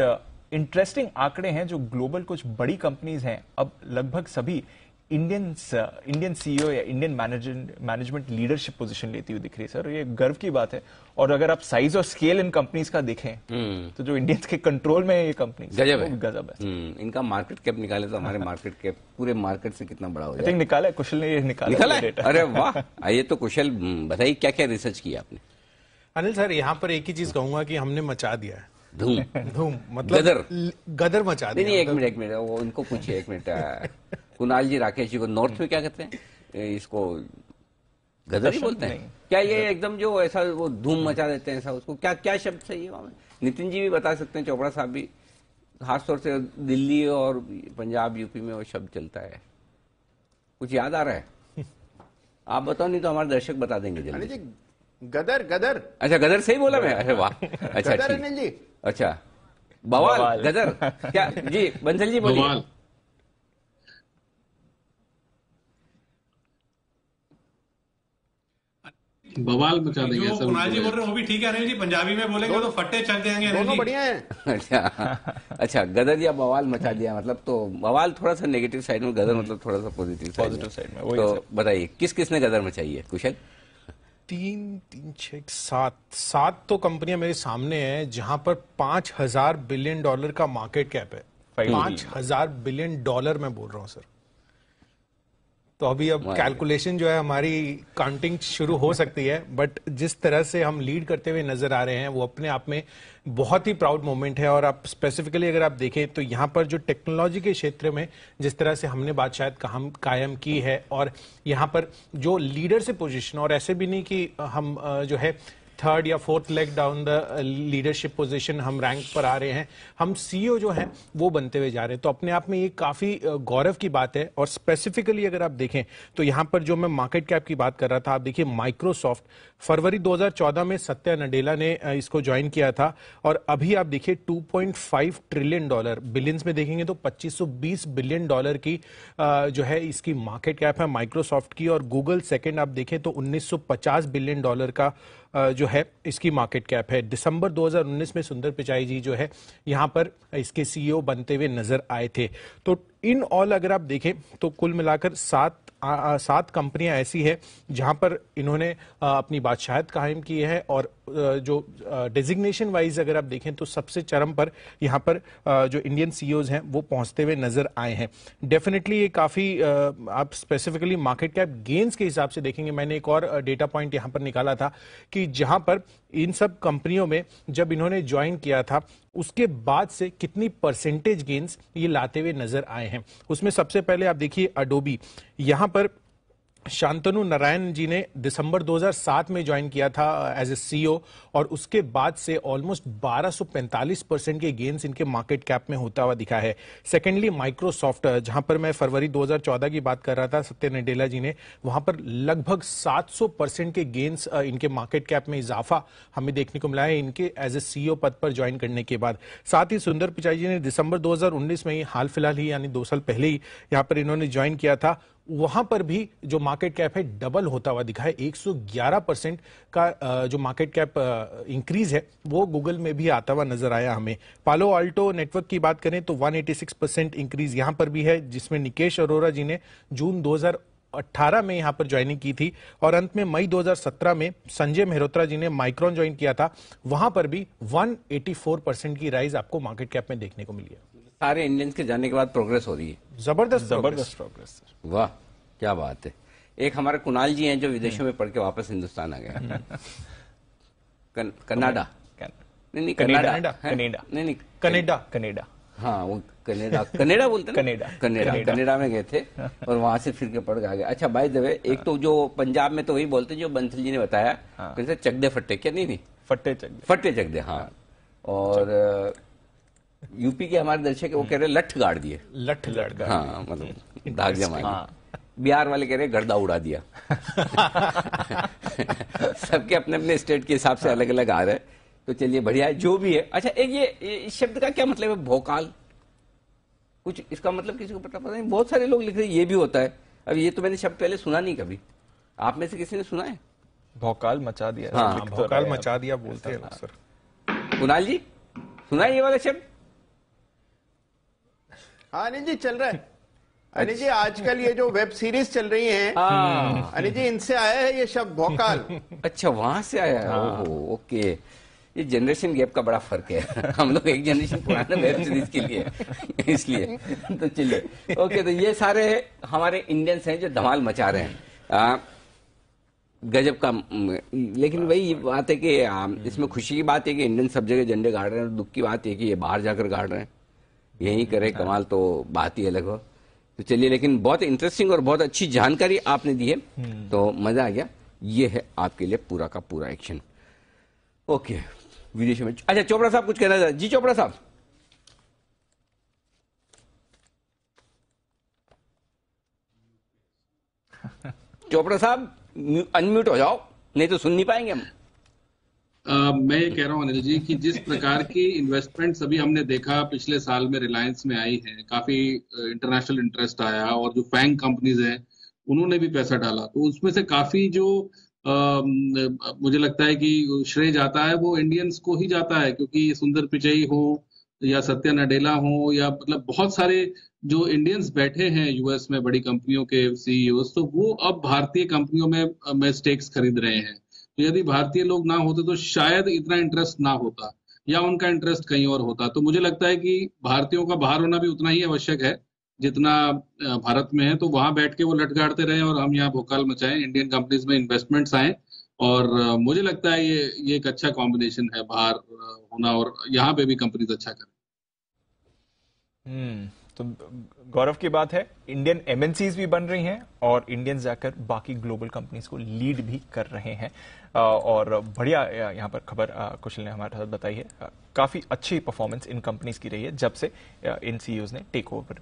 Interesting uh, आंकड़े हैं जो ग्लोबल कुछ बड़ी कंपनीज हैं अब लगभग सभी इंडियन इंडियन सीईओ या इंडियन मैनेजमेंट लीडरशिप पोजीशन लेती हुई दिख रही है सर ये गर्व की बात है और अगर आप साइज और स्केल इन कंपनीज का देखें हम्म। तो जो इंडियंस के कंट्रोल में है ये कंपनी गजब है गजब है हम्म, इनका मार्केट कैप निकाले तो हमारे मार्केट कैप पूरे मार्केट से कितना बड़ा हो जाए निकाला है कुशल ने ये निकाला, निकाला है? अरे वाह हाँ, ये तो कुशल हम्म, बताइए क्या क्या रिसर्च किया आपने अनिल सर यहाँ पर एक ही चीज कहूंगा कि हमने मचा दिया है धूम धूम मतलब गदर गदर मचा नहीं एक मिनट एक मिनट वो उनको पूछिए एक मिनट कुणाल जी राकेश जी को नॉर्थ में क्या कहते हैं इसको गदर ही बोलते हैं क्या ये एकदम जो ऐसा वो धूम मचा देते हैं ऐसा उसको क्या क्या शब्द सही है नितिन जी भी बता सकते हैं चोपड़ा साहब भी खासतौर से दिल्ली और पंजाब यूपी में वो शब्द चलता है कुछ याद आ रहा है आप बताओ नहीं तो हमारे दर्शक बता देंगे जल्दी गदर गदर अच्छा गदर सही बोला मैं अरे वाह अच्छा गदर अनिल जी अच्छा बवाल गदर क्या जी बंसल जी बोलिए बवाल मचा देंगे जो कुणाल जी बोल रहे हैं वो भी ठीक है अनिल जी पंजाबी में बोलेंगे तो फट्टे चल जाएंगे दोनों बढ़िया है अच्छा अच्छा गदर या बवाल मचा दिया मतलब तो बवाल थोड़ा सा नेगेटिव साइड में गदर मतलब थोड़ा सा पॉजिटिव साइड में तो बताइए किस किसने गदर मचाई है कुशल तीन तीन छ सात सात तो कंपनियां मेरे सामने हैं जहां पर पांच हजार बिलियन डॉलर का मार्केट कैप है पांच हजार बिलियन डॉलर मैं बोल रहा हूँ सर तो अभी अब कैलकुलेशन जो है हमारी काउंटिंग शुरू हो सकती है बट जिस तरह से हम लीड करते हुए नजर आ रहे हैं वो अपने आप में बहुत ही प्राउड मोमेंट है और आप स्पेसिफिकली अगर आप देखें तो यहाँ पर जो टेक्नोलॉजी के क्षेत्र में जिस तरह से हमने बात शायद काम कायम की है और यहाँ पर जो लीडर से पोजिशन और ऐसे भी नहीं कि हम जो है थर्ड या fourth leg down the leadership position हम रैंक पर आ रहे हैं हम सीईओ e जो है वो बनते हुए जा रहे हैं तो अपने आप में ये काफी uh, गौरव की बात है और स्पेसिफिकली अगर आप देखें तो यहाँ पर जो मैं मार्केट कैप की बात कर रहा था आप देखिए माइक्रोसॉफ्ट फरवरी 2014 में सत्या नडेला ने uh, इसको ज्वाइन किया था और अभी आप देखिए 2.5 ट्रिलियन डॉलर बिलियंस में देखेंगे तो 2520 बिलियन डॉलर की uh, जो है इसकी मार्केट कैप है माइक्रोसॉफ्ट की और गूगल सेकेंड आप देखें तो 1950 बिलियन डॉलर का जो है इसकी मार्केट कैप है दिसंबर 2019 में सुंदर पिचाई जी जो है यहाँ पर इसके सीईओ e बनते हुए नजर आए थे तो इन ऑल अगर आप देखें तो कुल मिलाकर सात सात कंपनियां ऐसी है जहां पर इन्होंने आ, अपनी बादशाहत कायम की है और आ, जो डेजिग्नेशन वाइज अगर आप देखें तो सबसे चरम पर यहां पर जो इंडियन सीईओज e हैं वो पहुंचते हुए नजर आए हैं डेफिनेटली ये काफी आप स्पेसिफिकली मार्केट कैप गेंस के हिसाब से देखेंगे मैंने एक और डेटा पॉइंट यहां पर निकाला था कि जहां पर इन सब कंपनियों में जब इन्होंने ज्वाइन किया था उसके बाद से कितनी परसेंटेज गेंस ये लाते हुए नजर आए हैं हैं उसमें सबसे पहले आप देखिए अडोबी यहाँ पर शांतनु नारायण जी ने दिसंबर 2007 में ज्वाइन किया था एज ए सीईओ और उसके बाद से ऑलमोस्ट 1245 परसेंट के गेंस इनके मार्केट कैप में होता हुआ दिखा है सेकेंडली माइक्रोसॉफ्ट uh, जहां पर मैं फरवरी 2014 की बात कर रहा था सत्य नडेला जी ने वहां पर लगभग 700 परसेंट के गेंस uh, इनके मार्केट कैप में इजाफा हमें देखने को मिला है इनके एज ए सीईओ पद पर ज्वाइन करने के बाद साथ ही सुंदर पिचाई जी ने दिसंबर दो में ही हाल फिलहाल ही यानी दो साल पहले ही यहाँ पर इन्होंने ज्वाइन किया था वहां पर भी जो मार्केट कैप है डबल होता हुआ दिखा है 111 परसेंट का जो मार्केट कैप इंक्रीज है वो गूगल में भी आता हुआ नजर आया हमें पालो अल्टो नेटवर्क की बात करें तो 186 परसेंट इंक्रीज यहां पर भी है जिसमें निकेश अरोरा जी ने जून 2000 2018 में यहां पर ज्वाइनिंग की थी और अंत में मई 2017 में संजय मेहरोत्रा जी ने माइक्रॉन ज्वाइन किया था वहां पर भी 184 परसेंट की राइज आपको मार्केट कैप में देखने को मिली है सारे इंडियंस के जाने के बाद प्रोग्रेस हो रही है जबरदस्त जबरदस्त प्रोग्रेस वाह क्या बात है एक हमारे कुणाल जी हैं जो हम्म। विदेशों में पढ़ के वापस हिंदुस्तान आ गए हम्म। कनाडा नहीं नहीं कनाडा नहीं नहीं कनेडा कनेडा हाँ वो कनेडा कनेडा बोलते हैं कनेडा कनेडा कनेडा में गए थे हाँ। और वहां से फिर के पड़ के गए अच्छा भाई देवे एक हाँ। तो जो पंजाब में तो वही बोलते जो बंसल जी ने बताया हाँ। कहते चकदे फट्टे क्या नहीं नहीं फट्टे चकदे फट्टे चकदे हाँ और यूपी के हमारे दर्शक वो कह रहे लठ गाड़ दिए लठ गाड़ हाँ मतलब दाग जमा हाँ। बिहार वाले कह रहे गर्दा उड़ा दिया सबके अपने अपने स्टेट के हिसाब से हाँ। अलग अलग आ रहे हैं तो चलिए बढ़िया है जो भी है अच्छा एक ये इस शब्द का क्या मतलब है भोकाल कुछ इसका मतलब किसी को पता पता नहीं बहुत सारे लोग लिख रहे हैं ये भी होता है अब ये तो मैंने शब्द पहले सुना नहीं कभी आप में से किसी ने सुना है भोकाल मचा दिया हाँ, तो भोकाल मचा दिया बोलते हैं कुणाल जी सुना ये वाला शब्द हाँ अनिल जी चल रहा है अनिल जी आजकल ये जो वेब सीरीज चल रही है हाँ। अनिल जी इनसे आया है ये शब्द भोकाल अच्छा वहां से आया है हाँ। ओके ये जनरेशन गैप का बड़ा फर्क है हम लोग एक जनरेशन पुराना वेब सीरीज के लिए इसलिए तो चलिए ओके तो ये सारे हमारे इंडियंस हैं जो धमाल मचा रहे हैं गजब का लेकिन वही बात है कि इसमें खुशी की बात है कि इंडियन सब जगह झंडे गाड़ रहे हैं दुख की बात है कि ये बाहर जाकर गाड़ रहे हैं यही करे हाँ। कमाल तो बात ही अलग हो तो चलिए लेकिन बहुत इंटरेस्टिंग और बहुत अच्छी जानकारी आपने दी है हम्म। तो मजा आ गया ये है आपके लिए पूरा का पूरा एक्शन ओके विदेश में अच्छा चोपड़ा साहब कुछ कहना था जी चोपड़ा साहब चोपड़ा साहब अनम्यूट हो जाओ नहीं तो सुन नहीं पाएंगे हम मैं ये कह रहा हूं अनिल जी कि जिस प्रकार की इन्वेस्टमेंट अभी हमने देखा पिछले साल में रिलायंस में आई है काफी इंटरनेशनल इंटरेस्ट आया और जो फैंग कंपनीज हैं उन्होंने भी पैसा डाला तो उसमें से काफी जो आ, मुझे लगता है कि श्रेय जाता है वो इंडियंस को ही जाता है क्योंकि सुंदर पिचई हो या सत्या नडेला हो या मतलब बहुत सारे जो इंडियंस बैठे हैं यूएस में बड़ी कंपनियों के सीईओ e तो वो अब भारतीय कंपनियों में, में स्टेक्स खरीद रहे हैं तो यदि भारतीय लोग ना होते तो शायद इतना इंटरेस्ट ना होता या उनका इंटरेस्ट कहीं और होता तो मुझे लगता है कि भारतीयों का बाहर होना भी उतना ही आवश्यक है जितना भारत में है तो वहां बैठ के वो लटगाड़ते रहे और हम यहाँ भोकाल मचाएं इंडियन कंपनीज में इन्वेस्टमेंट्स आए और मुझे लगता है ये ये एक अच्छा कॉम्बिनेशन है बाहर होना और यहाँ पे भी कंपनीज अच्छा करें हम्म तो गौरव की बात है इंडियन एमएनसीज भी बन रही हैं और इंडियन जाकर बाकी ग्लोबल कंपनीज को लीड भी कर रहे हैं और बढ़िया यहां पर खबर कुशल ने हमारे साथ बताई है काफी अच्छी परफॉर्मेंस इन कंपनीज की रही है जब से इन सीईओज e ने टेक ओवर भी